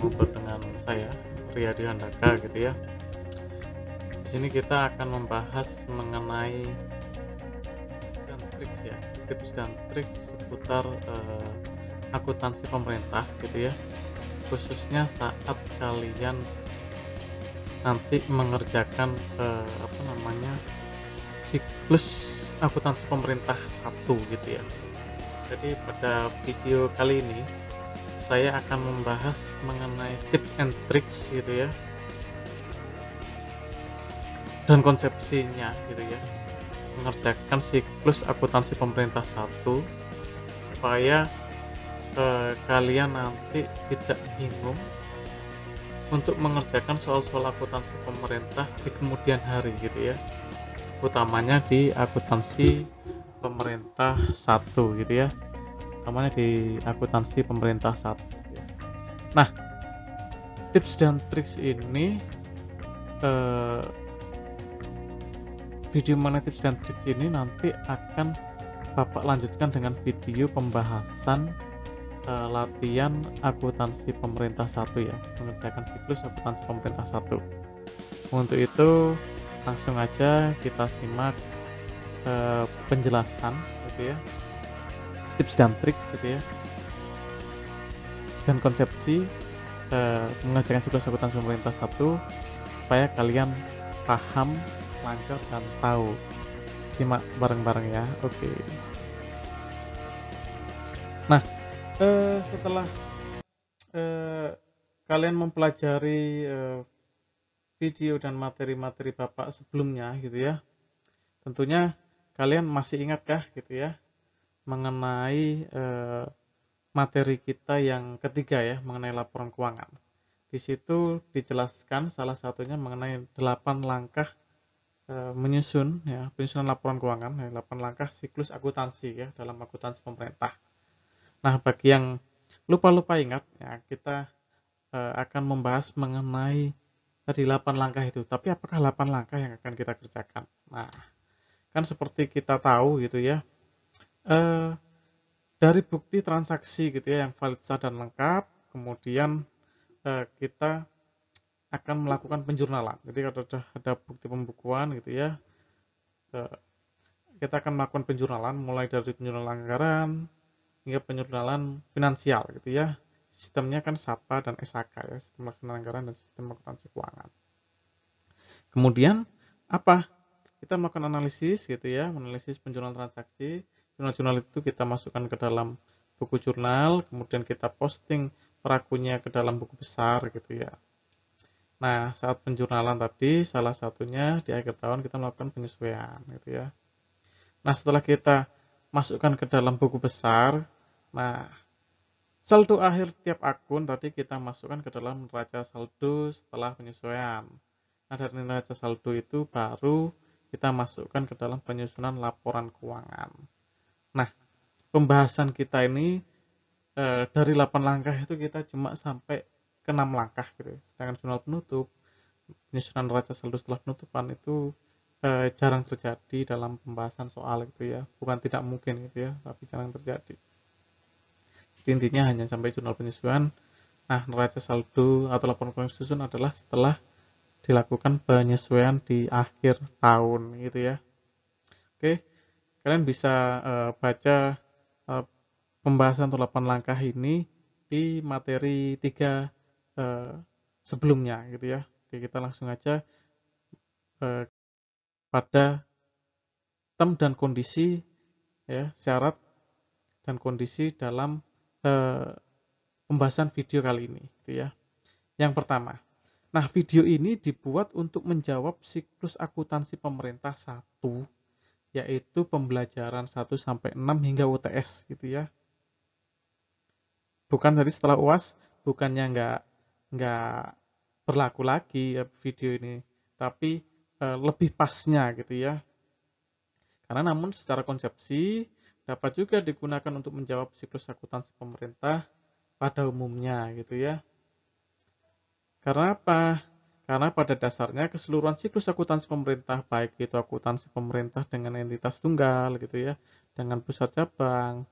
Bubur dengan saya Ria Handaka gitu ya. Di sini kita akan membahas mengenai dan triks ya, tips dan trik seputar uh, akuntansi pemerintah gitu ya. Khususnya saat kalian nanti mengerjakan uh, apa namanya siklus akuntansi pemerintah satu gitu ya. Jadi pada video kali ini saya akan membahas mengenai tips and tricks gitu ya dan konsepsinya gitu ya mengerjakan siklus akuntansi pemerintah satu supaya eh, kalian nanti tidak bingung untuk mengerjakan soal-soal akuntansi pemerintah di kemudian hari gitu ya utamanya di akuntansi pemerintah satu gitu ya namanya di akuntansi pemerintah satu nah tips dan triks ini eh, video mana tips dan triks ini nanti akan Bapak lanjutkan dengan video pembahasan eh, latihan akuntansi pemerintah satu ya mengerjakan siklus akuntansi pemerintah satu untuk itu langsung aja kita simak eh, penjelasan gitu ya tips dan trik gitu ya dan konsepsi uh, mengajarkan siklus sumber pemerintah satu supaya kalian paham lancar dan tahu simak bareng-bareng ya oke okay. nah uh, setelah uh, kalian mempelajari uh, video dan materi-materi bapak sebelumnya gitu ya tentunya kalian masih ingatkah gitu ya mengenai eh, materi kita yang ketiga ya, mengenai laporan keuangan. Di situ dijelaskan salah satunya mengenai delapan langkah eh, menyusun ya, penyusunan laporan keuangan, ya, delapan langkah siklus akuntansi ya dalam akuntansi pemerintah. Nah, bagi yang lupa-lupa ingat ya, kita eh, akan membahas mengenai tadi delapan langkah itu. Tapi apakah delapan langkah yang akan kita kerjakan? Nah, kan seperti kita tahu gitu ya, Eh, dari bukti transaksi gitu ya yang valid sah dan lengkap, kemudian eh, kita akan melakukan penjurnalan. Jadi kalau sudah ada bukti pembukuan gitu ya, eh, kita akan melakukan penjurnalan mulai dari penjurnalan anggaran hingga penjurnalan finansial gitu ya. Sistemnya kan SAPA dan SAK ya, sistem pelaksanaan anggaran dan sistem akuntansi keuangan. Kemudian apa? Kita melakukan analisis gitu ya, analisis penjurnalan transaksi, jurnal-jurnal itu kita masukkan ke dalam buku jurnal, kemudian kita posting perakunya ke dalam buku besar gitu ya. Nah, saat penjurnalan tadi salah satunya di akhir tahun kita melakukan penyesuaian gitu ya. Nah, setelah kita masukkan ke dalam buku besar, nah saldo akhir tiap akun tadi kita masukkan ke dalam neraca saldo setelah penyesuaian. Nah, dari neraca saldo itu baru kita masukkan ke dalam penyusunan laporan keuangan. Nah, pembahasan kita ini e, dari 8 langkah itu kita cuma sampai ke 6 langkah gitu. Ya. Sedangkan jurnal penutup, penyusunan raca seluruh setelah penutupan itu e, jarang terjadi dalam pembahasan soal gitu ya. Bukan tidak mungkin gitu ya, tapi jarang terjadi. Jadi intinya hanya sampai jurnal penyusuan. Nah, neraca saldo atau laporan keuangan susun adalah setelah dilakukan penyesuaian di akhir tahun gitu ya. Oke. Okay kalian bisa uh, baca uh, pembahasan atau 8 langkah ini di materi 3 uh, eh, sebelumnya gitu ya. Oke, kita langsung aja uh, pada tem dan kondisi ya, syarat dan kondisi dalam uh, pembahasan video kali ini gitu ya. Yang pertama, Nah, video ini dibuat untuk menjawab siklus akuntansi pemerintah 1 yaitu pembelajaran 1 sampai 6 hingga UTS gitu ya. Bukan tadi setelah UAS bukannya nggak nggak berlaku lagi ya video ini, tapi e, lebih pasnya gitu ya. Karena namun secara konsepsi dapat juga digunakan untuk menjawab siklus akuntansi pemerintah pada umumnya gitu ya. Karena apa? Karena pada dasarnya keseluruhan siklus akuntansi pemerintah, baik itu akuntansi pemerintah dengan entitas tunggal gitu ya, dengan pusat cabang,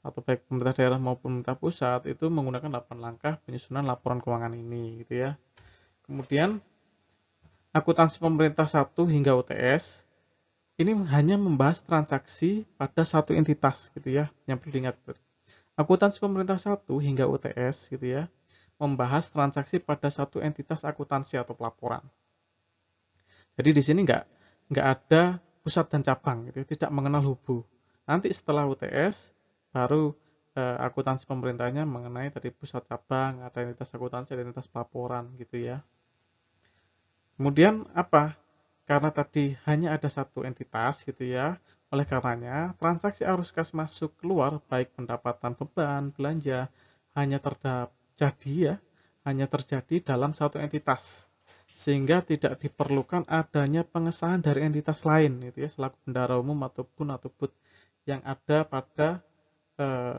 atau baik pemerintah daerah maupun pemerintah pusat, itu menggunakan 8 langkah penyusunan laporan keuangan ini gitu ya. Kemudian, akuntansi pemerintah satu hingga UTS, ini hanya membahas transaksi pada satu entitas gitu ya, yang perlu diingat. Akuntansi pemerintah satu hingga UTS gitu ya, membahas transaksi pada satu entitas akuntansi atau pelaporan. Jadi di sini nggak nggak ada pusat dan cabang, gitu, ya, tidak mengenal hubu. Nanti setelah UTS baru eh, akuntansi pemerintahnya mengenai tadi pusat cabang, ada entitas akuntansi, ada entitas pelaporan gitu ya. Kemudian apa? Karena tadi hanya ada satu entitas gitu ya, oleh karenanya, transaksi arus kas masuk keluar baik pendapatan beban, belanja hanya terdapat terjadi ya, hanya terjadi dalam satu entitas. Sehingga tidak diperlukan adanya pengesahan dari entitas lain itu ya, selaku bendara umum ataupun atau yang ada pada eh,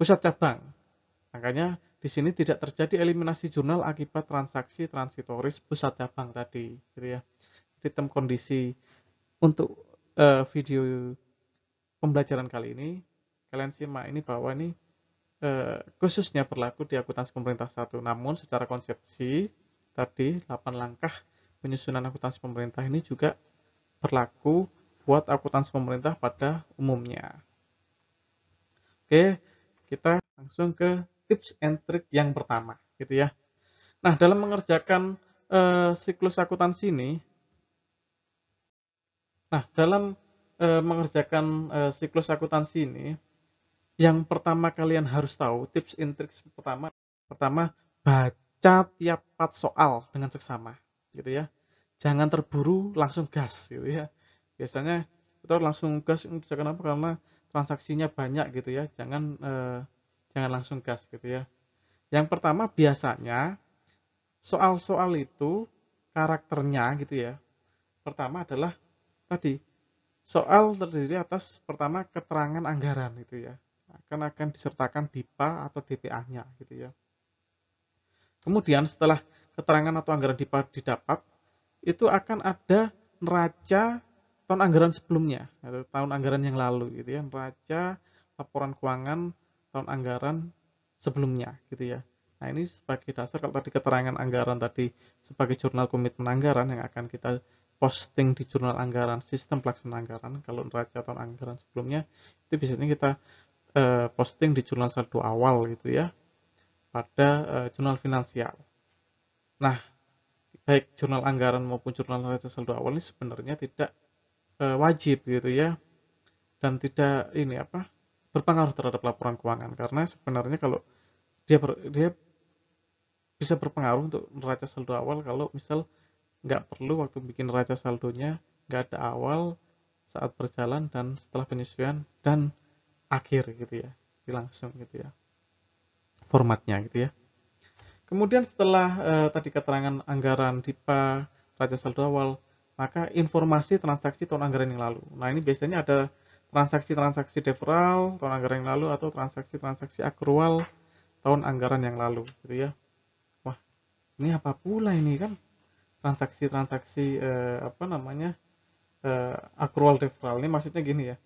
pusat cabang. Makanya di sini tidak terjadi eliminasi jurnal akibat transaksi transitoris pusat cabang tadi gitu ya. Sistem kondisi untuk eh, video pembelajaran kali ini kalian simak ini bahwa ini eh, khususnya berlaku di akuntansi pemerintah satu. Namun secara konsepsi tadi 8 langkah penyusunan akuntansi pemerintah ini juga berlaku buat akuntansi pemerintah pada umumnya. Oke, kita langsung ke tips and trick yang pertama, gitu ya. Nah, dalam mengerjakan e, siklus akuntansi ini, nah dalam e, mengerjakan e, siklus akuntansi ini, yang pertama kalian harus tahu tips and tricks pertama pertama baca tiap part soal dengan seksama gitu ya jangan terburu langsung gas gitu ya biasanya kita langsung gas untuk apa karena transaksinya banyak gitu ya jangan eh, jangan langsung gas gitu ya yang pertama biasanya soal-soal itu karakternya gitu ya pertama adalah tadi soal terdiri atas pertama keterangan anggaran gitu ya akan akan disertakan DIPA atau DPA-nya gitu ya. Kemudian setelah keterangan atau anggaran DIPA didapat, itu akan ada neraca tahun anggaran sebelumnya atau tahun anggaran yang lalu gitu ya, neraca laporan keuangan tahun anggaran sebelumnya gitu ya. Nah, ini sebagai dasar kalau tadi keterangan anggaran tadi sebagai jurnal komitmen anggaran yang akan kita posting di jurnal anggaran, sistem pelaksanaan anggaran. Kalau neraca tahun anggaran sebelumnya itu biasanya kita Eh, posting di jurnal saldo awal gitu ya pada eh, jurnal finansial. Nah, baik jurnal anggaran maupun jurnal neraca saldo awal ini sebenarnya tidak eh, wajib gitu ya dan tidak ini apa berpengaruh terhadap laporan keuangan karena sebenarnya kalau dia ber, dia bisa berpengaruh untuk neraca saldo awal kalau misal nggak perlu waktu bikin neraca saldonya nggak ada awal saat berjalan dan setelah penyesuaian dan akhir gitu ya langsung gitu ya formatnya gitu ya kemudian setelah eh, tadi keterangan anggaran DIPA Raja Saldo Awal maka informasi transaksi tahun anggaran yang lalu nah ini biasanya ada transaksi-transaksi deferral tahun anggaran yang lalu atau transaksi-transaksi akrual tahun anggaran yang lalu gitu ya wah ini apa pula ini kan transaksi-transaksi eh, apa namanya eh, akrual deferral ini maksudnya gini ya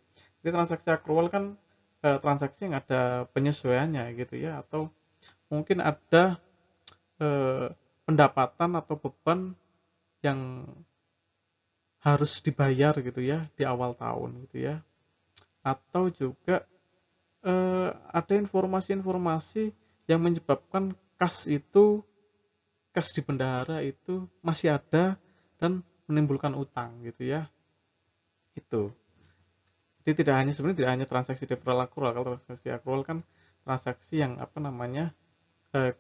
jadi transaksi akrual kan Eh, transaksi yang ada penyesuaiannya gitu ya atau mungkin ada eh, pendapatan atau beban yang harus dibayar gitu ya di awal tahun gitu ya atau juga eh, ada informasi-informasi yang menyebabkan kas itu kas di bendahara itu masih ada dan menimbulkan utang gitu ya itu jadi tidak hanya sebenarnya tidak hanya transaksi deferral akrual kalau transaksi akrual kan transaksi yang apa namanya eh,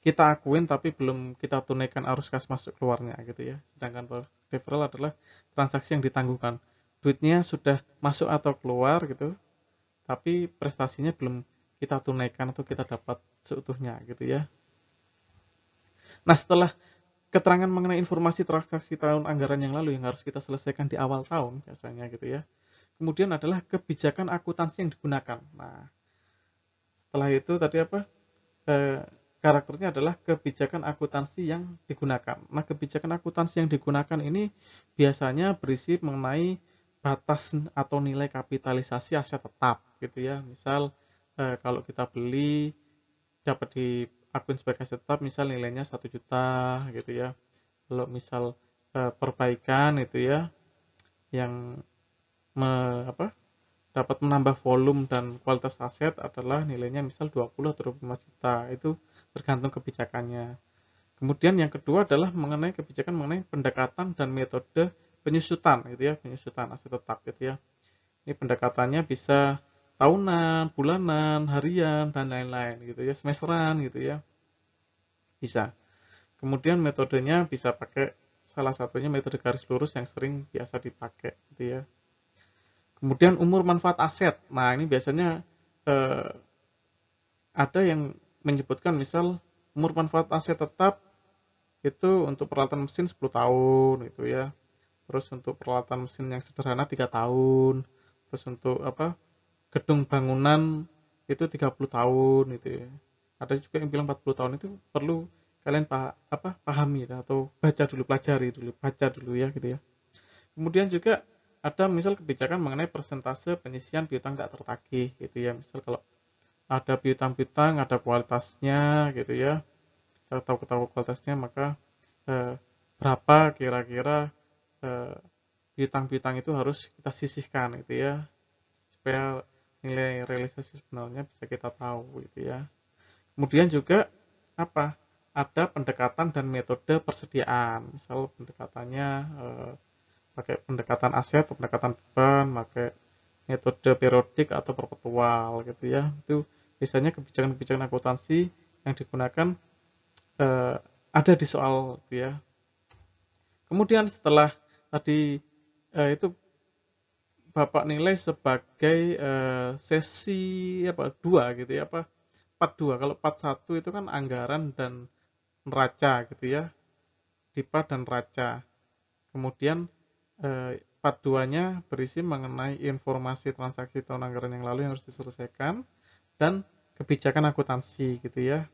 kita akuin tapi belum kita tunaikan arus kas masuk keluarnya gitu ya. Sedangkan deferral adalah transaksi yang ditangguhkan. Duitnya sudah masuk atau keluar gitu, tapi prestasinya belum kita tunaikan atau kita dapat seutuhnya gitu ya. Nah setelah keterangan mengenai informasi transaksi tahun anggaran yang lalu yang harus kita selesaikan di awal tahun biasanya gitu ya kemudian adalah kebijakan akuntansi yang digunakan. Nah, setelah itu tadi apa? E, karakternya adalah kebijakan akuntansi yang digunakan. Nah, kebijakan akuntansi yang digunakan ini biasanya berisi mengenai batas atau nilai kapitalisasi aset tetap gitu ya. Misal e, kalau kita beli dapat di akun sebagai aset tetap misal nilainya satu juta gitu ya. Kalau misal e, perbaikan itu ya yang me, apa, dapat menambah volume dan kualitas aset adalah nilainya misal 20 atau 25 juta itu tergantung kebijakannya kemudian yang kedua adalah mengenai kebijakan mengenai pendekatan dan metode penyusutan gitu ya penyusutan aset tetap gitu ya ini pendekatannya bisa tahunan bulanan harian dan lain-lain gitu ya semesteran gitu ya bisa kemudian metodenya bisa pakai salah satunya metode garis lurus yang sering biasa dipakai gitu ya Kemudian umur manfaat aset. Nah, ini biasanya eh, ada yang menyebutkan misal umur manfaat aset tetap itu untuk peralatan mesin 10 tahun gitu ya. Terus untuk peralatan mesin yang sederhana 3 tahun. Terus untuk apa? gedung bangunan itu 30 tahun gitu ya. Ada juga yang bilang 40 tahun itu perlu kalian pah apa pahami atau baca dulu pelajari dulu baca dulu ya gitu ya kemudian juga ada misal kebijakan mengenai persentase penyisian piutang tak tertagih gitu ya misal kalau ada piutang-piutang ada kualitasnya gitu ya kita tahu ketahui kualitasnya maka eh, berapa kira-kira eh, piutang-piutang itu harus kita sisihkan gitu ya supaya nilai realisasi sebenarnya bisa kita tahu gitu ya kemudian juga apa ada pendekatan dan metode persediaan misal pendekatannya eh, pakai pendekatan aset atau pendekatan beban, pakai metode periodik atau perpetual gitu ya. Itu biasanya kebijakan-kebijakan akuntansi yang digunakan eh, ada di soal gitu ya. Kemudian setelah tadi eh, itu Bapak nilai sebagai eh, sesi apa dua gitu ya apa part 2. Kalau part 1 itu kan anggaran dan neraca gitu ya. Dipa dan raca. Kemudian Eh, part 2-nya berisi mengenai informasi transaksi tahun anggaran yang lalu yang harus diselesaikan dan kebijakan akuntansi gitu ya.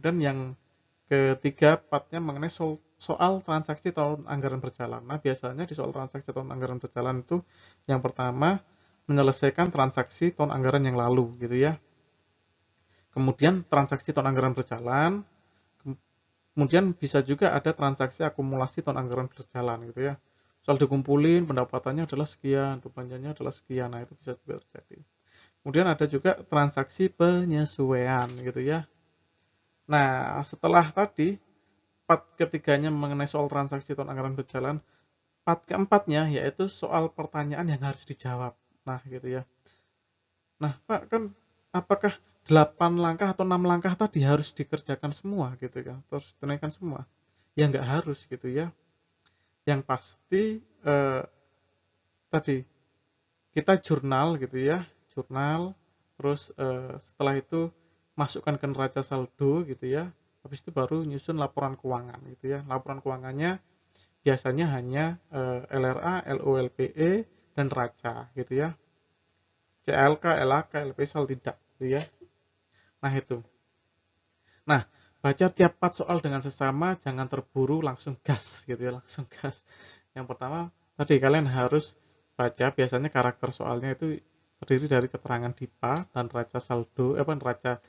Dan yang ketiga partnya mengenai soal, soal transaksi tahun anggaran berjalan. Nah, biasanya di soal transaksi tahun anggaran berjalan itu yang pertama menyelesaikan transaksi tahun anggaran yang lalu gitu ya. Kemudian transaksi tahun anggaran berjalan, kemudian bisa juga ada transaksi akumulasi tahun anggaran berjalan gitu ya misal dikumpulin pendapatannya adalah sekian untuk belanjanya adalah sekian nah itu bisa juga terjadi kemudian ada juga transaksi penyesuaian gitu ya nah setelah tadi part ketiganya mengenai soal transaksi tahun anggaran berjalan part keempatnya yaitu soal pertanyaan yang harus dijawab nah gitu ya nah pak kan apakah 8 langkah atau 6 langkah tadi harus dikerjakan semua gitu ya? terus tunaikan semua ya nggak harus gitu ya yang pasti eh, tadi kita jurnal gitu ya jurnal terus eh, setelah itu masukkan ke neraca saldo gitu ya habis itu baru nyusun laporan keuangan gitu ya laporan keuangannya biasanya hanya eh, LRA LOLPE dan neraca gitu ya CLK LAK LPE, tidak gitu ya nah itu nah Baca tiap part soal dengan sesama, jangan terburu langsung gas gitu ya, langsung gas. Yang pertama, tadi kalian harus baca biasanya karakter soalnya itu terdiri dari keterangan DIPA dan raja saldo, eh, apa raja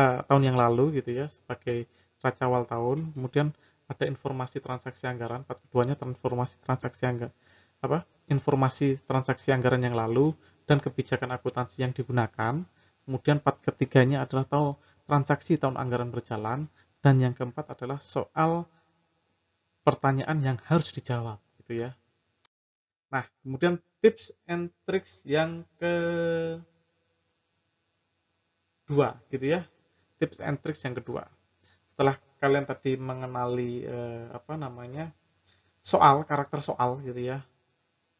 uh, tahun yang lalu gitu ya sebagai raja awal tahun. Kemudian ada informasi transaksi anggaran, part keduanya transformasi transaksi anggaran apa informasi transaksi anggaran yang lalu dan kebijakan akuntansi yang digunakan. Kemudian part ketiganya adalah tahu transaksi tahun anggaran berjalan, dan yang keempat adalah soal pertanyaan yang harus dijawab, gitu ya. Nah, kemudian tips and tricks yang ke dua, gitu ya. Tips and tricks yang kedua. Setelah kalian tadi mengenali eh, apa namanya soal karakter soal, gitu ya.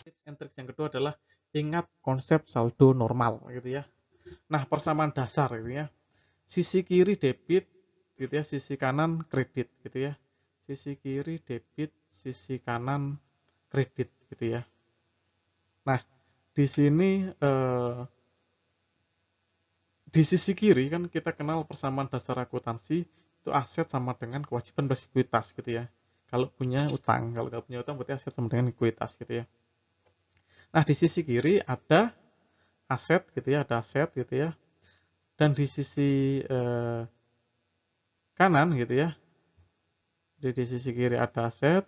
Tips and tricks yang kedua adalah ingat konsep saldo normal, gitu ya. Nah, persamaan dasar, gitu ya sisi kiri debit gitu ya sisi kanan kredit gitu ya sisi kiri debit sisi kanan kredit gitu ya nah di sini eh, di sisi kiri kan kita kenal persamaan dasar akuntansi itu aset sama dengan kewajiban plus gitu ya kalau punya utang kalau nggak punya utang berarti aset sama dengan ekuitas gitu ya nah di sisi kiri ada aset gitu ya ada aset gitu ya dan di sisi eh, kanan gitu ya jadi di sisi kiri ada aset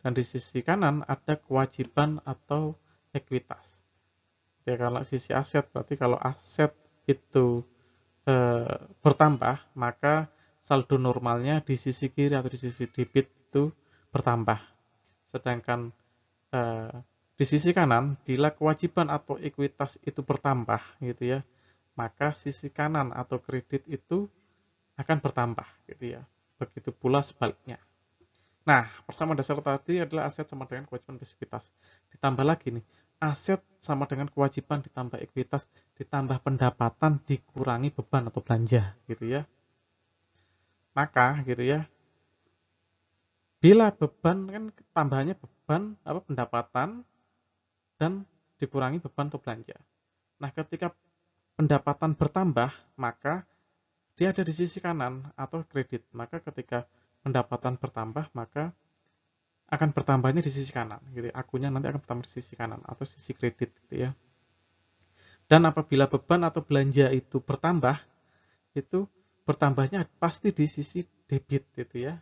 dan di sisi kanan ada kewajiban atau ekuitas ya kalau sisi aset berarti kalau aset itu e, bertambah maka saldo normalnya di sisi kiri atau di sisi debit itu bertambah sedangkan e, di sisi kanan bila kewajiban atau ekuitas itu bertambah gitu ya maka sisi kanan atau kredit itu akan bertambah gitu ya. Begitu pula sebaliknya. Nah, persamaan dasar tadi adalah aset sama dengan kewajiban ekuitas Ditambah lagi nih, aset sama dengan kewajiban ditambah ekuitas, ditambah pendapatan, dikurangi beban atau belanja gitu ya. Maka gitu ya, bila beban kan tambahannya beban apa pendapatan dan dikurangi beban atau belanja. Nah, ketika pendapatan bertambah, maka dia ada di sisi kanan atau kredit. Maka ketika pendapatan bertambah, maka akan bertambahnya di sisi kanan. Jadi gitu ya. Akunya nanti akan bertambah di sisi kanan atau sisi kredit gitu ya. Dan apabila beban atau belanja itu bertambah, itu bertambahnya pasti di sisi debit gitu ya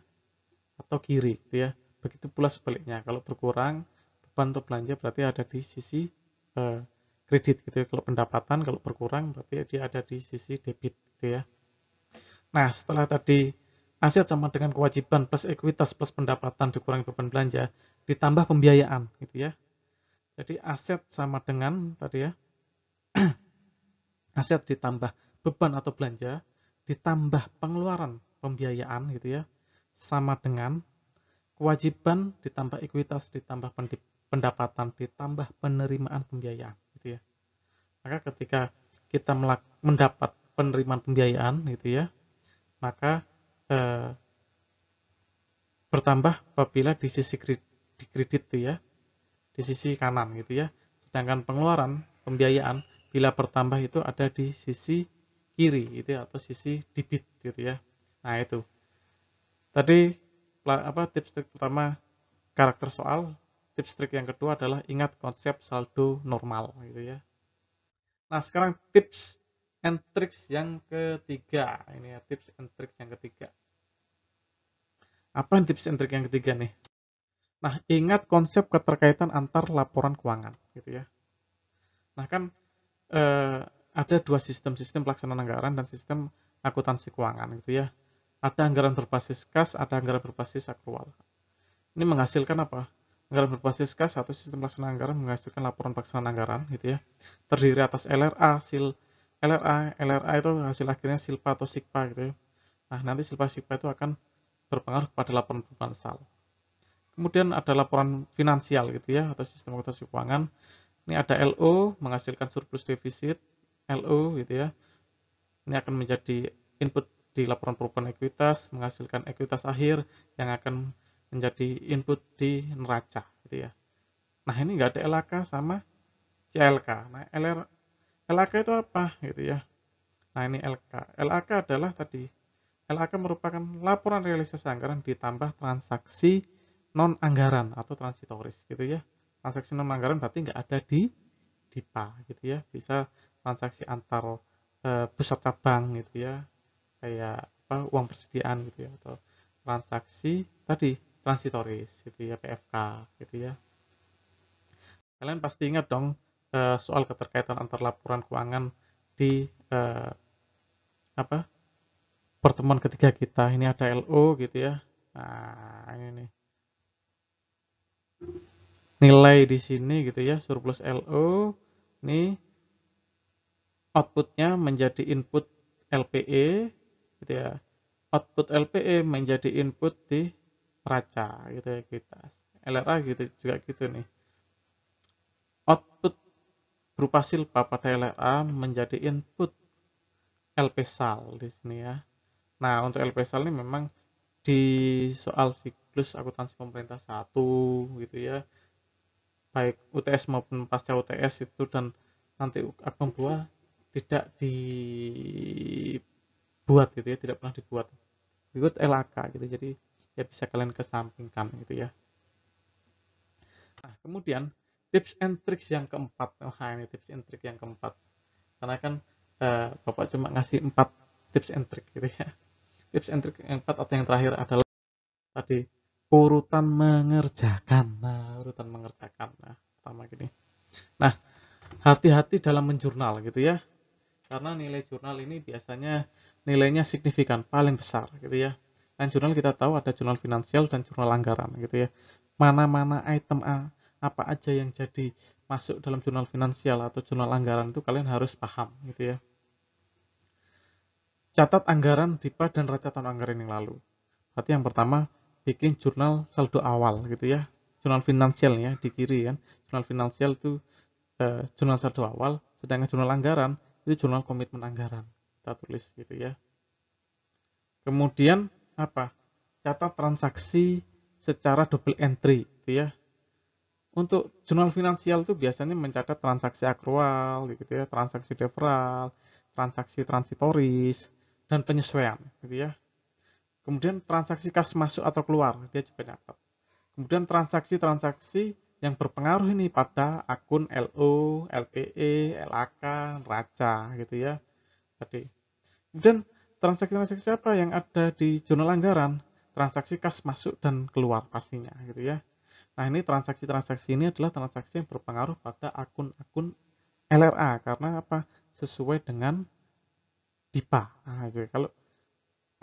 atau kiri gitu ya. Begitu pula sebaliknya. Kalau berkurang beban atau belanja berarti ada di sisi eh, kredit gitu ya. Kalau pendapatan kalau berkurang berarti dia ada di sisi debit gitu ya. Nah, setelah tadi aset sama dengan kewajiban plus ekuitas plus pendapatan dikurangi beban belanja ditambah pembiayaan gitu ya. Jadi aset sama dengan tadi ya. aset ditambah beban atau belanja ditambah pengeluaran pembiayaan gitu ya sama dengan kewajiban ditambah ekuitas ditambah pendapatan ditambah penerimaan pembiayaan maka ketika kita mendapat penerimaan pembiayaan gitu ya maka eh, bertambah apabila di sisi kredit, kredit gitu tuh ya di sisi kanan gitu ya sedangkan pengeluaran pembiayaan bila bertambah itu ada di sisi kiri gitu ya, atau sisi debit gitu ya nah itu tadi apa tips trik pertama karakter soal tips trik yang kedua adalah ingat konsep saldo normal gitu ya Nah, sekarang tips and tricks yang ketiga. Ini ya, tips and tricks yang ketiga. Apa tips and tricks yang ketiga nih? Nah, ingat konsep keterkaitan antar laporan keuangan, gitu ya. Nah, kan eh, ada dua sistem, sistem pelaksanaan anggaran dan sistem akuntansi keuangan, gitu ya. Ada anggaran berbasis kas, ada anggaran berbasis aktual. Ini menghasilkan apa? Anggaran berbasis kas atau sistem pelaksanaan anggaran menghasilkan laporan pelaksanaan anggaran gitu ya. Terdiri atas LRA, SIL, LRA, LRA itu hasil akhirnya silpa atau sikpa gitu ya. Nah, nanti silpa sikpa itu akan berpengaruh pada laporan perubahan sal. Kemudian ada laporan finansial gitu ya atau sistem akuntansi keuangan. Ini ada LO menghasilkan surplus defisit, LO gitu ya. Ini akan menjadi input di laporan perubahan ekuitas, menghasilkan ekuitas akhir yang akan menjadi input di neraca gitu ya. Nah ini nggak ada LAK sama CLK. Nah LR, LAK itu apa gitu ya? Nah ini LK. LAK adalah tadi LAK merupakan laporan realisasi anggaran ditambah transaksi non anggaran atau transitoris gitu ya. Transaksi non anggaran berarti nggak ada di DIPA gitu ya. Bisa transaksi antar e, pusat cabang gitu ya. Kayak apa uang persediaan gitu ya atau transaksi tadi transitoris gitu ya PFK gitu ya kalian pasti ingat dong eh, soal keterkaitan antar laporan keuangan di eh, apa pertemuan ketiga kita ini ada LO gitu ya nah ini nih nilai di sini gitu ya surplus LO ini outputnya menjadi input LPE gitu ya output LPE menjadi input di raca gitu ya kita LRA gitu juga gitu nih output berupa silpa pada LRA menjadi input LP Sal di sini ya nah untuk LP Sal ini memang di soal siklus akuntansi pemerintah satu gitu ya baik UTS maupun pasca UTS itu dan nanti akun buah tidak dibuat gitu ya tidak pernah dibuat ikut LAK gitu jadi ya bisa kalian kesampingkan gitu ya. Nah, kemudian tips and tricks yang keempat. Nah, ini tips and tricks yang keempat. Karena kan eh, Bapak cuma ngasih empat tips and tricks, gitu ya. Tips and tricks yang keempat atau yang terakhir adalah tadi urutan mengerjakan. Nah, urutan mengerjakan. Nah, pertama gini. Nah, hati-hati dalam menjurnal gitu ya. Karena nilai jurnal ini biasanya nilainya signifikan, paling besar gitu ya. Dan jurnal kita tahu ada jurnal finansial dan jurnal anggaran gitu ya mana-mana item A apa aja yang jadi masuk dalam jurnal finansial atau jurnal anggaran itu kalian harus paham gitu ya catat anggaran di dan raca tahun anggaran yang lalu berarti yang pertama bikin jurnal saldo awal gitu ya jurnal finansial ya di kiri kan jurnal finansial itu eh, jurnal saldo awal sedangkan jurnal anggaran itu jurnal komitmen anggaran kita tulis gitu ya kemudian apa catat transaksi secara double entry gitu ya untuk jurnal finansial itu biasanya mencatat transaksi akrual gitu ya transaksi deferral transaksi transitoris dan penyesuaian gitu ya kemudian transaksi kas masuk atau keluar dia juga nyatat kemudian transaksi-transaksi yang berpengaruh ini pada akun LO, LPE, LAK, raca gitu ya tadi kemudian transaksi-transaksi apa yang ada di jurnal anggaran transaksi kas masuk dan keluar pastinya gitu ya nah ini transaksi-transaksi ini adalah transaksi yang berpengaruh pada akun-akun LRA karena apa sesuai dengan DIPA nah, jadi gitu. kalau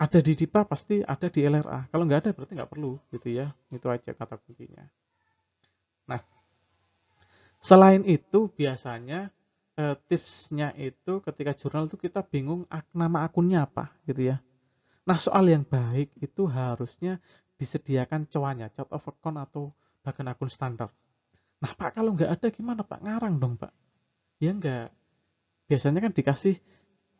ada di DIPA pasti ada di LRA kalau nggak ada berarti nggak perlu gitu ya itu aja kata kuncinya nah selain itu biasanya Eh, tipsnya itu ketika jurnal itu kita bingung nama akunnya apa gitu ya. Nah soal yang baik itu harusnya disediakan cowanya, chart of account atau bahkan akun standar. Nah Pak kalau nggak ada gimana Pak? Ngarang dong Pak. Ya nggak. Biasanya kan dikasih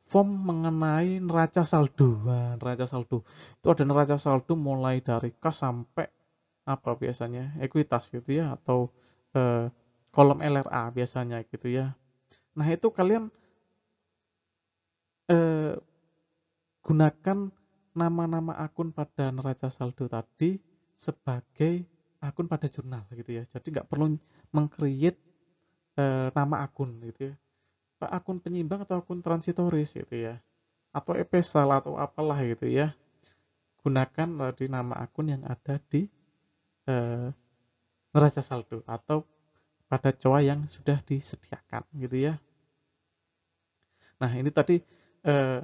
form mengenai neraca saldo. Nah, neraca saldo. Itu ada neraca saldo mulai dari kas sampai apa biasanya ekuitas gitu ya atau eh, kolom LRA biasanya gitu ya Nah itu kalian eh, gunakan nama-nama akun pada neraca saldo tadi sebagai akun pada jurnal gitu ya. Jadi nggak perlu mengcreate eh, nama akun gitu ya. Akun penyimbang atau akun transitoris gitu ya. Atau epesal atau apalah gitu ya. Gunakan tadi nama akun yang ada di eh, neraca saldo atau pada coa yang sudah disediakan gitu ya. Nah ini tadi eh,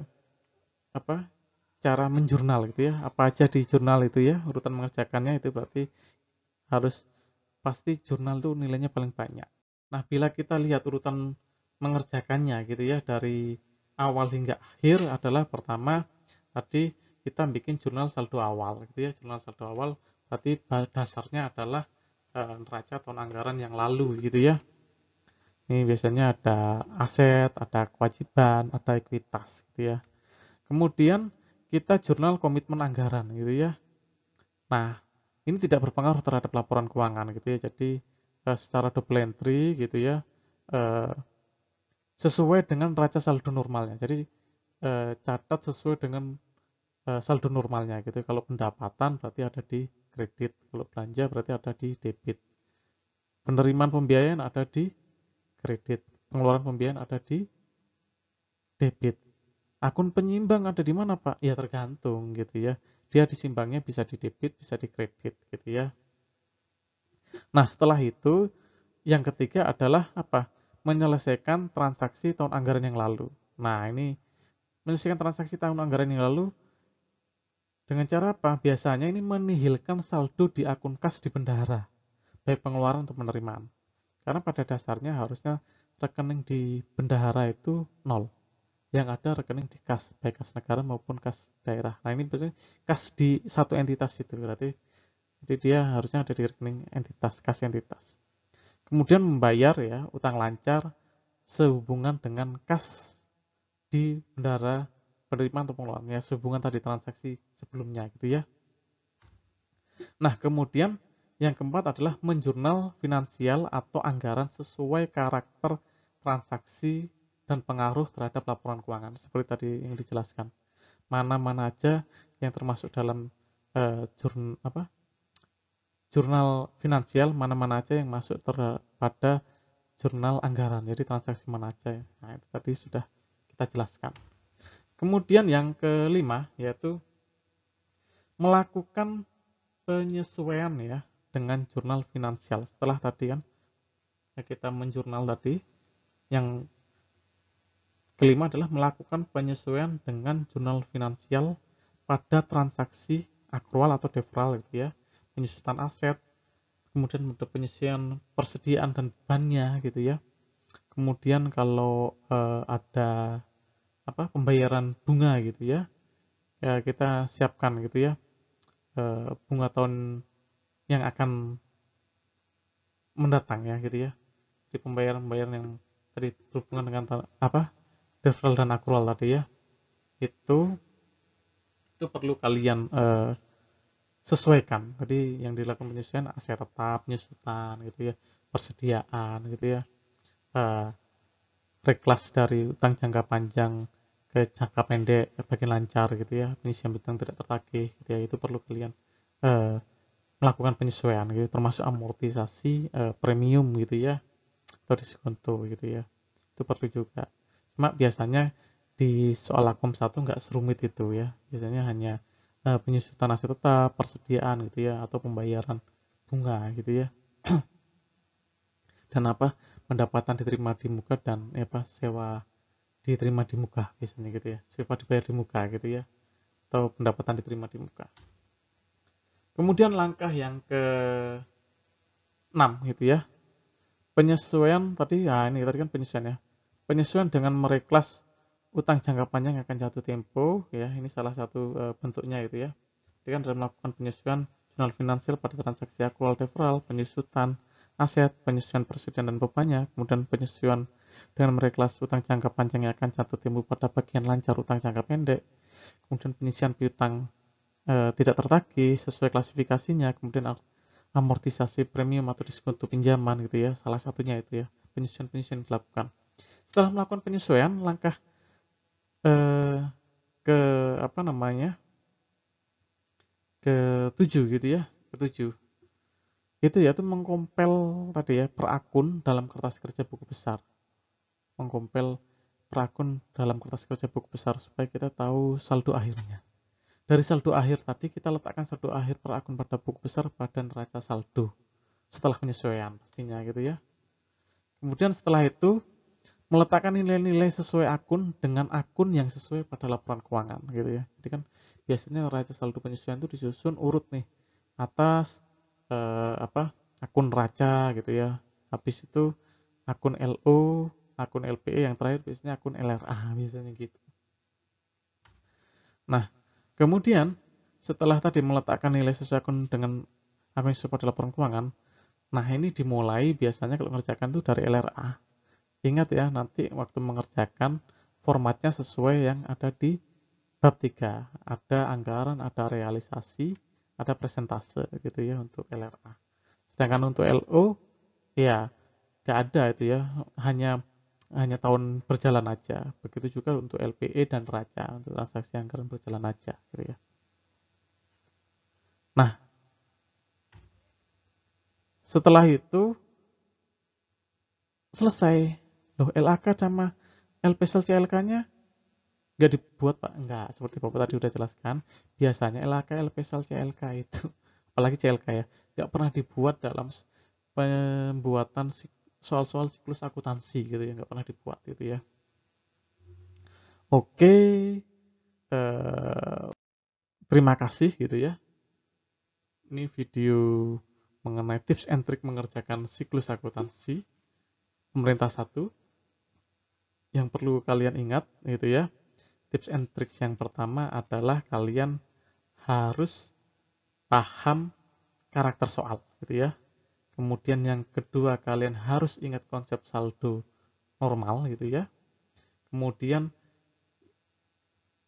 apa cara menjurnal gitu ya apa aja di jurnal itu ya urutan mengerjakannya itu berarti harus pasti jurnal itu nilainya paling banyak. Nah bila kita lihat urutan mengerjakannya gitu ya dari awal hingga akhir adalah pertama tadi kita bikin jurnal saldo awal gitu ya jurnal saldo awal berarti dasarnya adalah Eh, neraca tahun anggaran yang lalu gitu ya. Ini biasanya ada aset, ada kewajiban, ada ekuitas gitu ya. Kemudian kita jurnal komitmen anggaran gitu ya. Nah, ini tidak berpengaruh terhadap laporan keuangan gitu ya. Jadi eh, secara double entry gitu ya eh, sesuai dengan raja saldo normalnya. Jadi catat sesuai dengan saldo normalnya gitu. Kalau pendapatan berarti ada di kredit. Kalau belanja berarti ada di debit. Penerimaan pembiayaan ada di kredit. Pengeluaran pembiayaan ada di debit. Akun penyimbang ada di mana, Pak? Ya tergantung gitu ya. Dia disimbangnya bisa di debit, bisa di kredit gitu ya. Nah, setelah itu yang ketiga adalah apa? Menyelesaikan transaksi tahun anggaran yang lalu. Nah, ini menyelesaikan transaksi tahun anggaran yang lalu dengan cara apa? Biasanya ini menihilkan saldo di akun kas di bendahara, baik pengeluaran untuk penerimaan. Karena pada dasarnya harusnya rekening di bendahara itu nol. Yang ada rekening di kas, baik kas negara maupun kas daerah. Nah ini biasanya kas di satu entitas itu, berarti jadi dia harusnya ada di rekening entitas, kas entitas. Kemudian membayar ya utang lancar sehubungan dengan kas di bendahara penerimaan atau pengeluaran ya sehubungan tadi transaksi sebelumnya gitu ya. Nah, kemudian yang keempat adalah menjurnal finansial atau anggaran sesuai karakter transaksi dan pengaruh terhadap laporan keuangan seperti tadi yang dijelaskan. Mana-mana aja yang termasuk dalam eh, jurnal apa, jurnal finansial, mana-mana aja yang masuk pada jurnal anggaran, jadi transaksi mana aja. Ya. Nah, itu tadi sudah kita jelaskan. Kemudian yang kelima yaitu melakukan penyesuaian ya dengan jurnal finansial setelah tadi kan ya kita menjurnal tadi yang kelima adalah melakukan penyesuaian dengan jurnal finansial pada transaksi akrual atau deferral gitu ya penyusutan aset kemudian ada penyesuaian persediaan dan bebannya gitu ya kemudian kalau eh, ada apa pembayaran bunga gitu ya ya kita siapkan gitu ya Eh, bunga tahun yang akan mendatang ya gitu ya di pembayaran-pembayaran yang tadi berhubungan dengan apa deferral dan accrual tadi ya itu itu perlu kalian uh, sesuaikan jadi yang dilakukan penyesuaian aset tetap penyesuaian gitu ya persediaan gitu ya uh, eh, reklas dari utang jangka panjang ke jangka pendek bagian lancar gitu ya penyisian bidang tidak tertagih gitu ya itu perlu kalian uh, melakukan penyesuaian gitu termasuk amortisasi uh, premium gitu ya atau diskonto gitu ya itu perlu juga cuma biasanya di soal akum satu nggak serumit itu ya biasanya hanya uh, penyusutan aset tetap persediaan gitu ya atau pembayaran bunga gitu ya dan apa pendapatan diterima di muka dan ya apa sewa diterima di muka biasanya gitu ya sifat dibayar di muka gitu ya atau pendapatan diterima di muka kemudian langkah yang ke 6 gitu ya penyesuaian tadi ya ini tadi kan penyesuaian ya penyesuaian dengan mereklas utang jangka panjang yang akan jatuh tempo ya ini salah satu e, bentuknya gitu ya jadi kan dalam melakukan penyesuaian jurnal finansial pada transaksi akual deferral penyusutan aset penyesuaian presiden dan bebannya kemudian penyesuaian dengan merekelas utang jangka panjang yang akan jatuh tempo pada bagian lancar utang jangka pendek, kemudian penyisian piutang e, tidak tertagih sesuai klasifikasinya, kemudian amortisasi premium atau diskon untuk pinjaman gitu ya, salah satunya itu ya, penyesuaian-penyesuaian dilakukan. Setelah melakukan penyesuaian, langkah e, ke apa namanya ke tujuh gitu ya, ke tujuh itu ya yaitu mengkompel tadi ya per akun dalam kertas kerja buku besar mengkompel perakun dalam kertas kerja buku besar supaya kita tahu saldo akhirnya. Dari saldo akhir tadi kita letakkan saldo akhir per akun pada buku besar pada neraca saldo setelah penyesuaian pastinya gitu ya. Kemudian setelah itu meletakkan nilai-nilai sesuai akun dengan akun yang sesuai pada laporan keuangan gitu ya. Jadi kan biasanya neraca saldo penyesuaian itu disusun urut nih atas eh, apa akun raca gitu ya. Habis itu akun LO, akun LPE yang terakhir biasanya akun LRA biasanya gitu. Nah, kemudian setelah tadi meletakkan nilai sesuai akun dengan akun sesuai laporan keuangan, nah ini dimulai biasanya kalau mengerjakan itu dari LRA. Ingat ya, nanti waktu mengerjakan formatnya sesuai yang ada di bab 3. Ada anggaran, ada realisasi, ada presentase gitu ya untuk LRA. Sedangkan untuk LO, ya nggak ada itu ya, hanya hanya tahun berjalan aja. Begitu juga untuk LPE dan Raja untuk transaksi anggaran berjalan aja, gitu ya. Nah, setelah itu selesai. Loh, LAK sama LPSL CLK-nya nggak dibuat, Pak. Nggak, seperti Bapak tadi udah jelaskan. Biasanya LAK, LPSL, CLK itu, apalagi CLK ya, nggak pernah dibuat dalam pembuatan soal-soal siklus akuntansi gitu ya nggak pernah dibuat gitu ya oke eh, terima kasih gitu ya ini video mengenai tips and trick mengerjakan siklus akuntansi pemerintah satu yang perlu kalian ingat gitu ya tips and tricks yang pertama adalah kalian harus paham karakter soal gitu ya Kemudian yang kedua, kalian harus ingat konsep saldo normal gitu ya. Kemudian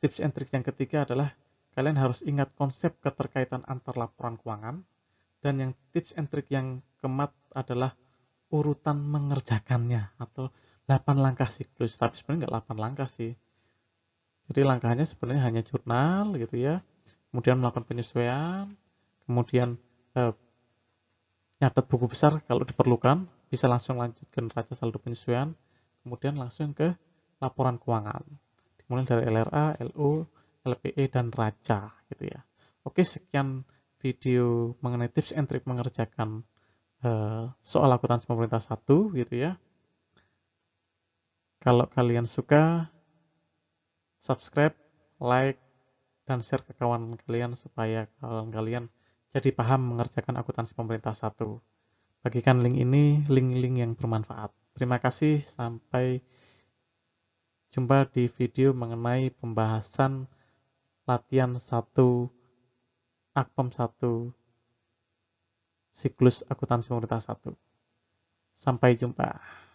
tips and trick yang ketiga adalah kalian harus ingat konsep keterkaitan antar laporan keuangan. Dan yang tips and trick yang keempat adalah urutan mengerjakannya atau 8 langkah siklus. Tapi sebenarnya nggak 8 langkah sih. Jadi langkahnya sebenarnya hanya jurnal gitu ya. Kemudian melakukan penyesuaian, kemudian eh, nyatet buku besar kalau diperlukan, bisa langsung lanjut ke neraca saldo penyesuaian, kemudian langsung ke laporan keuangan. Dimulai dari LRA, LU, LPE, dan raja gitu ya. Oke, sekian video mengenai tips and trick mengerjakan uh, soal akuntansi pemerintah satu gitu ya. Kalau kalian suka, subscribe, like, dan share ke kawan kalian supaya kawan kalian jadi paham mengerjakan akuntansi pemerintah satu. Bagikan link ini, link-link yang bermanfaat. Terima kasih, sampai jumpa di video mengenai pembahasan latihan satu Akpem satu siklus akuntansi pemerintah satu. Sampai jumpa.